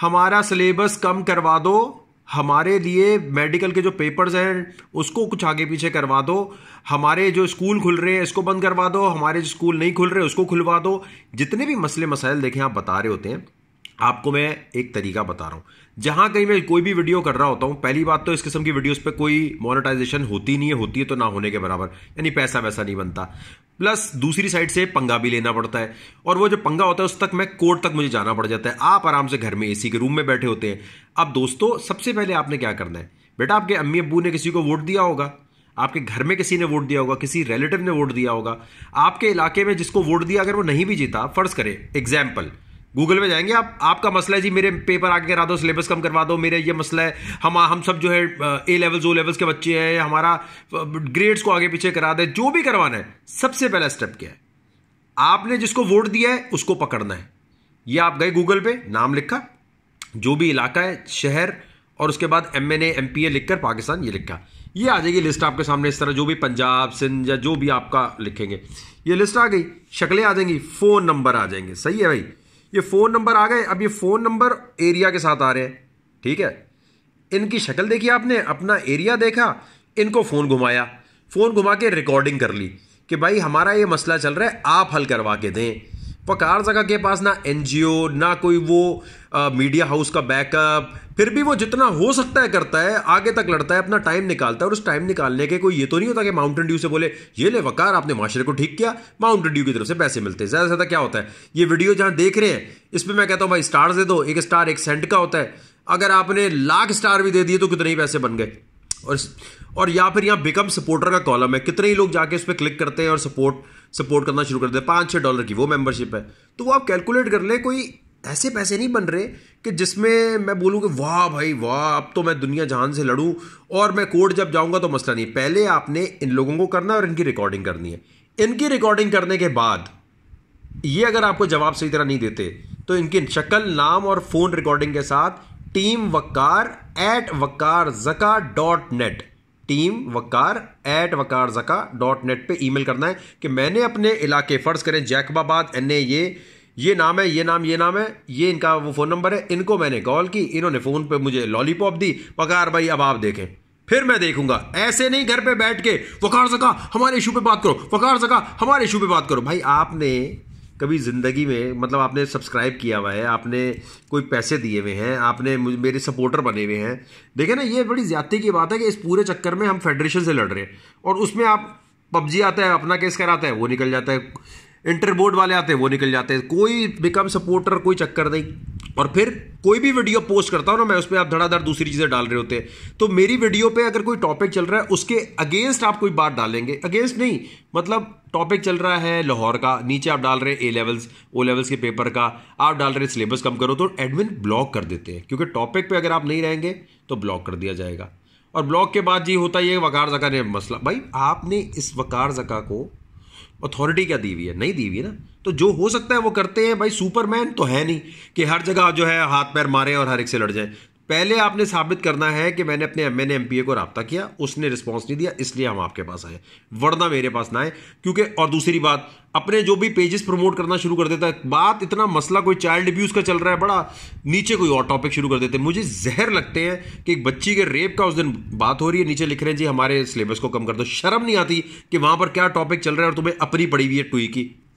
हमारा सिलेबस कम करवा दो हमारे लिए मेडिकल के जो पेपर्स हैं उसको कुछ आगे पीछे करवा दो हमारे जो स्कूल खुल रहे हैं इसको बंद करवा दो हमारे जो स्कूल नहीं खुल रहे उसको खुलवा दो जितने भी मसले मसाइल देखें आप बता रहे होते हैं आपको मैं एक तरीका बता रहा हूँ जहाँ कहीं मैं कोई भी वीडियो कर रहा होता हूँ पहली बात तो इस किस्म की वीडियोस पे कोई मोनेटाइजेशन होती नहीं है होती है तो ना होने के बराबर यानी पैसा वैसा नहीं बनता प्लस दूसरी साइड से पंगा भी लेना पड़ता है और वो जो पंगा होता है उस तक मैं कोर्ट तक मुझे जाना पड़ जाता है आप आराम से घर में एसी के रूम में बैठे होते हैं अब दोस्तों सबसे पहले आपने क्या करना है बेटा आपके अम्मी अबू ने किसी को वोट दिया होगा आपके घर में किसी ने वोट दिया होगा किसी रिलेटिव ने वोट दिया होगा आपके इलाके में जिसको वोट दिया अगर वो नहीं भी जीता फर्ज करें एग्जाम्पल गूगल में जाएंगे आप आपका मसला है जी मेरे पेपर आके करा दो सिलेबस कम करवा दो मेरे ये मसला है हम हम सब जो है ए लेवल्स ओ लेवल्स के बच्चे हैं हमारा ग्रेड्स को आगे पीछे करा दे जो भी करवाना है सबसे पहला स्टेप क्या है आपने जिसको वोट दिया है उसको पकड़ना है ये आप गए गूगल पे नाम लिखा जो भी इलाका है शहर और उसके बाद M N M P A लिखकर पाकिस्तान ये लिखा ये आ जाएगी लिस्ट आपके सामने इस तरह जो भी पंजाब सिंध या जो भी आपका लिखेंगे ये लिस्ट आ गई शक्लें आ जाएंगी फ़ोन नंबर आ जाएंगे सही है भाई ये फ़ोन नंबर आ गए अब ये फ़ोन नंबर एरिया के साथ आ रहे हैं ठीक है इनकी शक्ल देखी आपने अपना एरिया देखा इनको फ़ोन घुमाया फ़ोन घुमा के रिकॉर्डिंग कर ली कि भाई हमारा ये मसला चल रहा है आप हल करवा के दें पकार जगह के पास ना एनजीओ ना कोई वो आ, मीडिया हाउस का बैकअप फिर भी वो जितना हो सकता है करता है आगे तक लड़ता है अपना टाइम निकालता है और उस टाइम निकालने के कोई ये तो नहीं होता कि माउंटेन ड्यू से बोले ये ले वकार आपने माशरे को ठीक किया माउंटेन ड्यू की तरफ से पैसे मिलते हैं ज़्यादा से ज़्यादा क्या होता है ये वीडियो जहाँ देख रहे हैं इस पर मैं कहता हूँ भाई स्टार दे दो एक स्टार एक सेंट का होता है अगर आपने लाख स्टार भी दे दिए तो कितने ही पैसे बन गए और और या फिर यहाँ बिकम सपोर्टर का कॉलम है कितने ही लोग जाके उस पर क्लिक करते हैं और सपोर्ट सपोर्ट करना शुरू करते हैं पाँच छः डॉलर की वो मेंबरशिप है तो वो आप कैलकुलेट कर लें कोई ऐसे पैसे नहीं बन रहे कि जिसमें मैं बोलूँ कि वाह भाई वाह अब तो मैं दुनिया जहान से लड़ूँ और मैं कोर्ट जब जाऊँगा तो मसला नहीं पहले आपने इन लोगों को करना और इनकी रिकॉर्डिंग करनी है इनकी रिकॉर्डिंग करने के बाद ये अगर आपको जवाब सही तरह नहीं देते तो इनकी शक्ल नाम और फ़ोन रिकॉर्डिंग के साथ team Waqar at Waqar Zaka dot net team Waqar at Waqar Zaka dot net पर ई करना है कि मैंने अपने इलाके फ़र्ज़ करें जैकबाबाद एन ए ये ये नाम है ये नाम ये नाम है ये इनका वो फ़ोन नंबर है इनको मैंने कॉल की इन्होंने फ़ोन पे मुझे लॉलीपॉप दी वकार भाई अब आप देखें फिर मैं देखूंगा ऐसे नहीं घर पे बैठ के वकार सका हमारे इशू पे बात करो वकार सका हमारे इशू पे बात करो भाई आपने कभी ज़िंदगी में मतलब आपने सब्सक्राइब किया हुआ है आपने कोई पैसे दिए हुए हैं आपने मेरे सपोर्टर बने हुए हैं देखे ना ये बड़ी ज्यादा की बात है कि इस पूरे चक्कर में हम फेडरेशन से लड़ रहे हैं और उसमें आप पबजी आता है अपना केस कराता है वो निकल जाता है इंटर बोर्ड वाले आते हैं वो निकल जाते हैं कोई बिकम सपोर्टर कोई चक्कर नहीं और फिर कोई भी वीडियो पोस्ट करता हूँ ना मैं उस पर आप धड़ाधड़ दूसरी चीज़ें डाल रहे होते हैं तो मेरी वीडियो पे अगर कोई टॉपिक चल रहा है उसके अगेंस्ट आप कोई बात डालेंगे अगेंस्ट नहीं मतलब टॉपिक चल रहा है लाहौर का नीचे आप डाल रहे हैं ए लेवल्स ओ लेवल्स के पेपर का आप डाल रहे हैं सिलेबस कम करो तो एडमिन ब्लॉक कर देते हैं क्योंकि टॉपिक पर अगर आप नहीं रहेंगे तो ब्लॉक कर दिया जाएगा और ब्लॉक के बाद जी होता है वकार जका ने मसला भाई आपने इस वकार जका को अथॉरिटी क्या दी हुई है नहीं दी हुई है ना तो जो हो सकता है वो करते हैं भाई सुपरमैन तो है नहीं कि हर जगह जो है हाथ पैर मारे और हर एक से लड़ जाए पहले आपने साबित करना है कि मैंने अपने M MPA M P A को रबता किया उसने रिस्पॉन्स नहीं दिया इसलिए हम आपके पास आए वरना मेरे पास ना आए क्योंकि और दूसरी बात अपने जो भी पेजेस प्रमोट करना शुरू कर देता है बात इतना मसला कोई चाइल्ड अब्यूज़ का चल रहा है बड़ा नीचे कोई और टॉपिक शुरू कर देते हैं मुझे जहर लगते हैं कि एक बच्ची के रेप का उस दिन बात हो रही है नीचे लिख रहे हैं जी हमारे सिलेबस को कम कर दो शर्म नहीं आती कि वहाँ पर क्या टॉपिक चल रहा है और तुम्हें अपनी पड़ी हुई है टुई e की